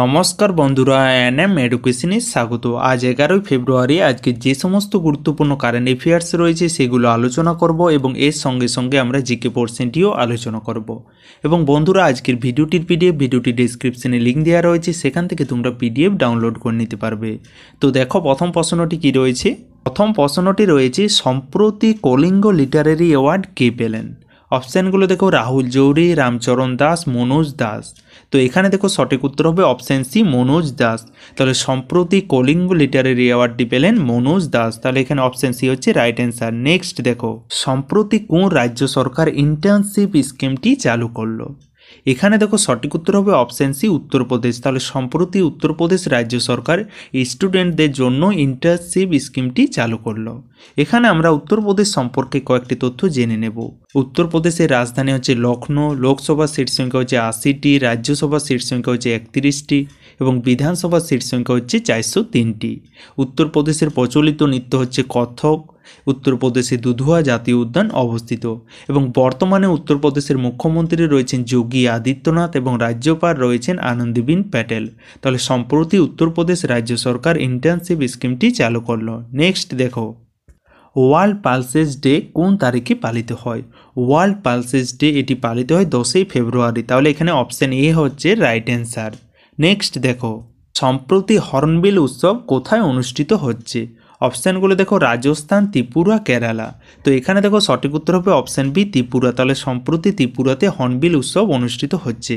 নমস্কার বন্ধুরা N M এডুকেশনে স্বাগত আজ এগারোই ফেব্রুয়ারি আজকে যে সমস্ত গুরুত্বপূর্ণ কারেন্ট অ্যাফেয়ার্স রয়েছে সেগুলো আলোচনা করব এবং এর সঙ্গে সঙ্গে আমরা জিকে পোর্সেন্টটিও আলোচনা করব এবং বন্ধুরা আজকের ভিডিওটির পিডিএফ ভিডিওটি ডিসক্রিপশনে লিঙ্ক দেওয়া রয়েছে সেখান থেকে তোমরা পিডিএফ ডাউনলোড করে নিতে পারবে তো দেখো প্রথম প্রশ্নটি কি রয়েছে প্রথম প্রশ্নটি রয়েছে সম্প্রতি কলিঙ্গ লিটারেরি অ্যাওয়ার্ড কে পেলেন অপশানগুলো দেখো রাহুল জৌরি রামচরণ দাস মনোজ দাস তো এখানে দেখো সঠিক উত্তর হবে অপশান সি মনোজ দাস তাহলে সম্প্রতি কলিঙ্গ লিটারের অ্যাওয়ার্ডটি পেলেন মনোজ দাস তাহলে এখানে অপশান সি হচ্ছে রাইট অ্যান্সার নেক্সট দেখো সম্প্রতি কোন রাজ্য সরকার ইন্টার্নশিপ স্কিমটি চালু করলো এখানে দেখো সঠিক উত্তর হবে অপশান সি উত্তরপ্রদেশ তাহলে সম্প্রতি উত্তরপ্রদেশ রাজ্য সরকার স্টুডেন্টদের জন্য ইন্টার্নশিপ স্কিমটি চালু করলো এখানে আমরা উত্তরপ্রদেশ সম্পর্কে কয়েকটি তথ্য জেনে নেব উত্তরপ্রদেশের রাজধানী হচ্ছে লখনৌ লোকসভা সিট সংখ্যা হচ্ছে আশিটি রাজ্যসভা সিট সংখ্যা হচ্ছে একত্রিশটি এবং বিধানসভা সিট সংখ্যা হচ্ছে চারশো তিনটি উত্তরপ্রদেশের প্রচলিত নৃত্য হচ্ছে কথক উত্তরপ্রদেশে দুধুয়া জাতীয় উদ্যান অবস্থিত এবং বর্তমানে উত্তরপ্রদেশের মুখ্যমন্ত্রী রয়েছেন যোগী আদিত্যনাথ এবং রাজ্যপাল রয়েছেন আনন্দীবিন প্যাটেল তাহলে সম্প্রতি উত্তরপ্রদেশ রাজ্য সরকার ইন্টার্নশিপ স্কিমটি চালু করলো নেক্সট দেখো ওয়ার্ল্ড পালসেস ডে কোন তারিখে পালিত হয় ওয়ার্ল্ড পালসেস ডে এটি পালিত হয় দশই ফেব্রুয়ারি তাহলে এখানে অপশান এ হচ্ছে রাইট অ্যান্সার নেক্সট দেখো সম্প্রতি হর্নবিল উৎসব কোথায় অনুষ্ঠিত হচ্ছে অপশানগুলো দেখো রাজস্থান ত্রিপুরা কেরালা তো এখানে দেখো সঠিক উত্তর হবে অপশান বি ত্রিপুরা তাহলে সম্প্রতি ত্রিপুরাতে হর্নবিল উৎসব অনুষ্ঠিত হচ্ছে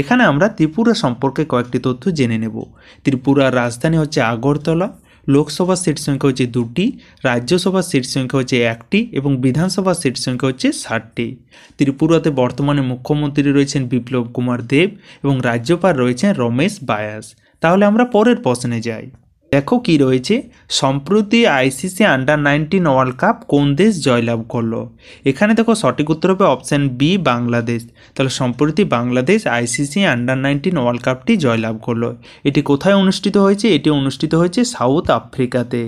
এখানে আমরা ত্রিপুরা সম্পর্কে কয়েকটি তথ্য জেনে নেব ত্রিপুরার রাজধানী হচ্ছে আগরতলা লোকসভা সিট সংখ্যা হচ্ছে দুটি রাজ্যসভা সিট সংখ্যা হচ্ছে একটি এবং বিধানসভা সিট সংখ্যা হচ্ছে ষাটটি ত্রিপুরাতে বর্তমানে মুখ্যমন্ত্রী রয়েছেন বিপ্লব কুমার দেব এবং রাজ্যপাল রয়েছেন রমেশ বায়াস তাহলে আমরা পরের প্রশ্নে যাই দেখো কি রয়েছে সম্প্রতি ICC under nineteen world cup কোন দেশ জয়লাভ করলো এখানে দেখো সঠিক উত্তর হবে অপশান বি বাংলাদেশ তাহলে সম্প্রতি Bangladesh ICC under nineteen world কাপটি জয়লাভ করলো এটি কোথায় অনুষ্ঠিত হয়েছে এটি অনুষ্ঠিত হয়েছে সাউথ আফ্রিকাতে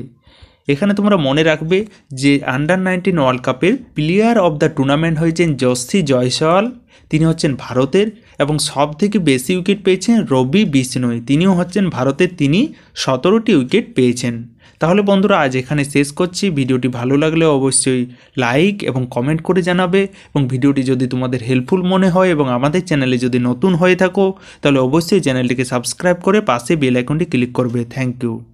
এখানে তোমরা মনে রাখবে যে আন্ডার নাইনটিন ওয়ার্ল্ড কাপের প্লেয়ার অব দ্য টুর্নামেন্ট হয়েছেন জসি জয়সওয়াল তিনি হচ্ছেন ভারতের এবং সব থেকে বেশি উইকেট পেয়েছেন রবি বিষ্ণয় তিনিও হচ্ছেন ভারতের তিনি সতেরোটি উইকেট পেয়েছেন তাহলে বন্ধুরা আজ এখানে শেষ করছি ভিডিওটি ভালো লাগলে অবশ্যই লাইক এবং কমেন্ট করে জানাবে এবং ভিডিওটি যদি তোমাদের হেল্পফুল মনে হয় এবং আমাদের চ্যানেলে যদি নতুন হয়ে থাকো তাহলে অবশ্যই চ্যানেলটিকে সাবস্ক্রাইব করে পাশে বেল আইকনটি ক্লিক করবে থ্যাংক ইউ